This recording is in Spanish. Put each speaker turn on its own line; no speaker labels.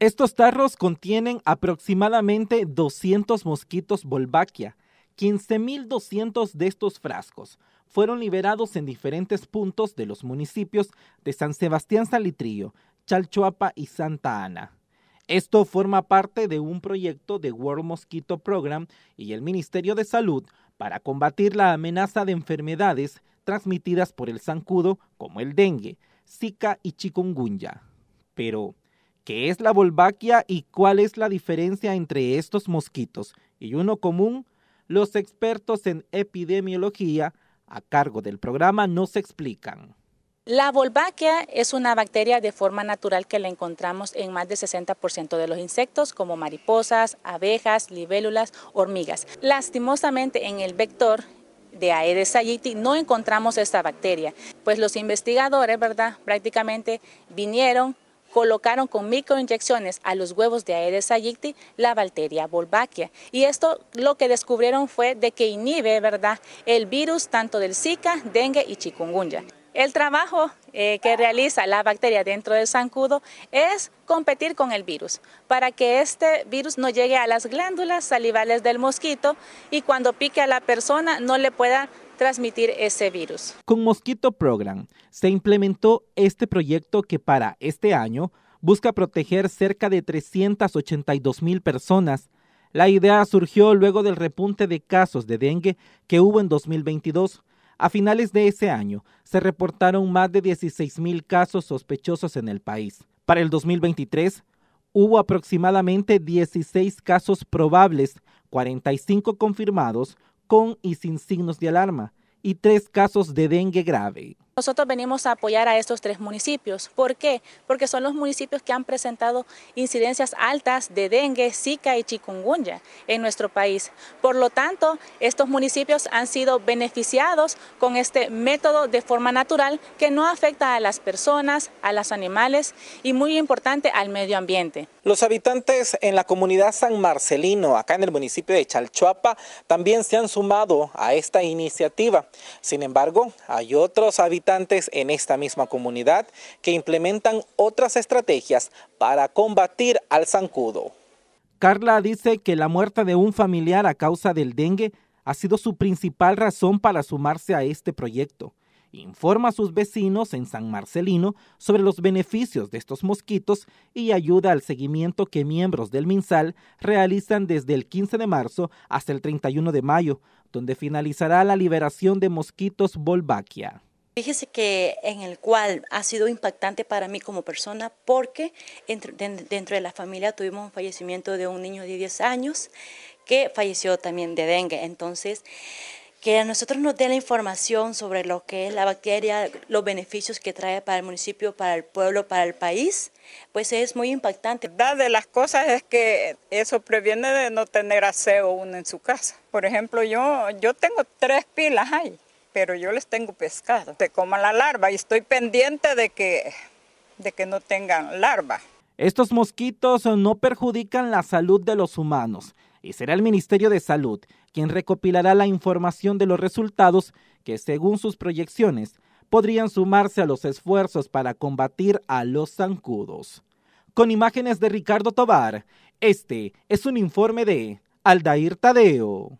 Estos tarros contienen aproximadamente 200 mosquitos Volvaquia. 15.200 de estos frascos fueron liberados en diferentes puntos de los municipios de San Sebastián Salitrillo, Chalchuapa y Santa Ana. Esto forma parte de un proyecto de World Mosquito Program y el Ministerio de Salud para combatir la amenaza de enfermedades transmitidas por el zancudo como el dengue, Zika y chikungunya. Pero, ¿Qué es la volvaquia y cuál es la diferencia entre estos mosquitos? Y uno común, los expertos en epidemiología a cargo del programa nos explican.
La volvaquia es una bacteria de forma natural que la encontramos en más del 60% de los insectos como mariposas, abejas, libélulas, hormigas. Lastimosamente en el vector de Aedes aegypti no encontramos esta bacteria, pues los investigadores, ¿verdad? Prácticamente vinieron, colocaron con microinyecciones a los huevos de Aedes aegypti la bacteria volvaquia. Y esto lo que descubrieron fue de que inhibe, ¿verdad?, el virus tanto del Zika, dengue y chikungunya. El trabajo eh, que realiza la bacteria dentro del zancudo es competir con el virus para que este virus no llegue a las glándulas salivales del mosquito y cuando pique a la persona no le pueda transmitir ese virus.
Con Mosquito Program se implementó este proyecto que para este año busca proteger cerca de 382 mil personas. La idea surgió luego del repunte de casos de dengue que hubo en 2022. A finales de ese año se reportaron más de 16 mil casos sospechosos en el país. Para el 2023 hubo aproximadamente 16 casos probables, 45 confirmados, con y sin signos de alarma y tres casos de dengue grave.
Nosotros venimos a apoyar a estos tres municipios. ¿Por qué? Porque son los municipios que han presentado incidencias altas de dengue, zika y chikungunya en nuestro país. Por lo tanto, estos municipios han sido beneficiados con este método de forma natural que no afecta a las personas, a los animales y muy importante al medio ambiente.
Los habitantes en la comunidad San Marcelino, acá en el municipio de Chalchuapa, también se han sumado a esta iniciativa. Sin embargo, hay otros habitantes en esta misma comunidad que implementan otras estrategias para combatir al zancudo. Carla dice que la muerte de un familiar a causa del dengue ha sido su principal razón para sumarse a este proyecto. Informa a sus vecinos en San Marcelino sobre los beneficios de estos mosquitos y ayuda al seguimiento que miembros del MinSal realizan desde el 15 de marzo hasta el 31 de mayo, donde finalizará la liberación de mosquitos Volvaquia.
Fíjese que en el cual ha sido impactante para mí como persona porque dentro de la familia tuvimos un fallecimiento de un niño de 10 años que falleció también de dengue. Entonces, que a nosotros nos den la información sobre lo que es la bacteria, los beneficios que trae para el municipio, para el pueblo, para el país, pues es muy impactante. La de las cosas es que eso previene de no tener aseo uno en su casa. Por ejemplo, yo, yo tengo tres pilas ahí pero yo les tengo pescado. Te coman la larva y estoy pendiente de que, de que no tengan larva.
Estos mosquitos no perjudican la salud de los humanos y será el Ministerio de Salud quien recopilará la información de los resultados que, según sus proyecciones, podrían sumarse a los esfuerzos para combatir a los zancudos. Con imágenes de Ricardo Tobar, este es un informe de Aldair Tadeo.